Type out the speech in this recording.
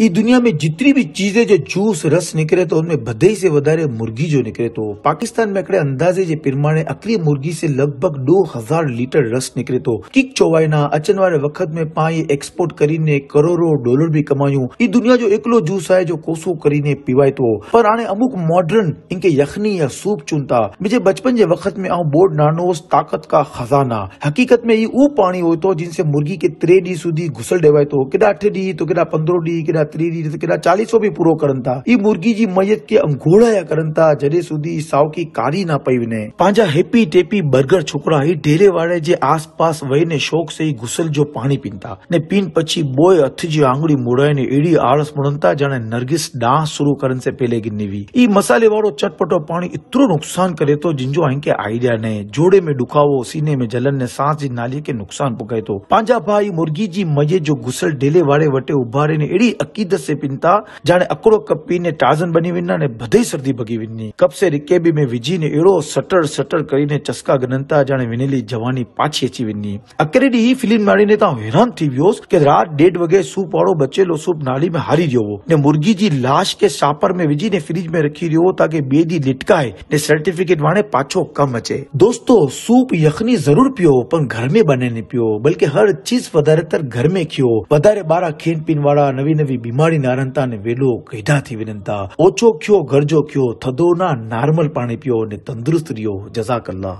ई दुनिया में जितनी भी चीजें जो जूस रस निकले तो उनमें बधाई से वधारे मुर्गी जो निकले तो पाकिस्तान में अकड़े अंदाजे जे प्रमाणे अकली मुर्गी से लगभग दो हजार लीटर रस निकले तो किक चौवाई ना अचन वाले वक्त में पाए एक्सपोर्ट करीने करोड़ों डॉलर भी कमायूं ई दुनिया जो एकलो जूस है जो कोसो करीने पीवाए तो पर आने अमुक मॉडर्न इनके यखनी या सूप चुनता मुझे बचपन के वक्त में आऊ बोर्ड नानोस ताकत का खजाना हकीकत में ये वो पानी हो तो जिनसे मुर्गी के त्रे डी सुधी घुसल डेवाय तो किडा अठ डी तो किडा पंद्रह डी किडा करा त्री रीत करा चालीसो भी पूरा करन था ई मुर्गी जी मयत के अंगोड़ाया करन था जडे सुदी साव की कारी ना पई ने पांजा हैप्पी टेपी बर्गर छोकरा ही डेरे वाले जे आसपास वई ने शौक से ही गुसल जो पानी पिनता ने पिन पछि बोय हथ जी आंगुड़ी मुड़ाय ने एड़ी आलस मुड़नता जने नरगिस डांस शुरू करन से पहले गिनवी ई मसाले वालो चटपटो पानी इतरो नुकसान करे तो जिंजो आंके आईडिया ने जोड़े में दुखावो सीने में जलन ने सांस जी नाली के नुकसान पुगाय तो पांजा भाई मुर्गी जी मजे जो गुसल डेले वाले वटे उभारे ने एड़ी अकीद से पिनता जाने अकड़ो कप पी ने टाजन बनी विना ने भदे सर्दी भगी विनी कप से रिकेबी में विजी ने एड़ो सटर सटर कर चस्का गनता जाने विनेली जवानी पाछी अची विनी अकेरे ही फिल्म नाड़ी ने हैरान थी व्योस के रात डेढ़ बजे सूप आड़ो बचे लो सूप नाली में हारी रियो वो ने मुर्गी जी लाश के सापर में विजी ने फ्रिज में रखी रियो ताकि बेदी लिटकाए ने सर्टिफिकेट वाने पाछो कम अचे दोस्तों सूप यखनी जरूर पियो पर घर में बने ने पियो बल्कि हर चीज पदारे तर घर में खियो पदारे बारा खेन पीन वाला नवी नवी બીમારીના અનંતાને વેલો ગઈઢાથી વિનંતા ઓછો ક્યો ગરજો ક્યો થદોના નાર્મલ પાણી પીઓ અને તંદુરસ્ત રહ્યો જઝાકલ્લા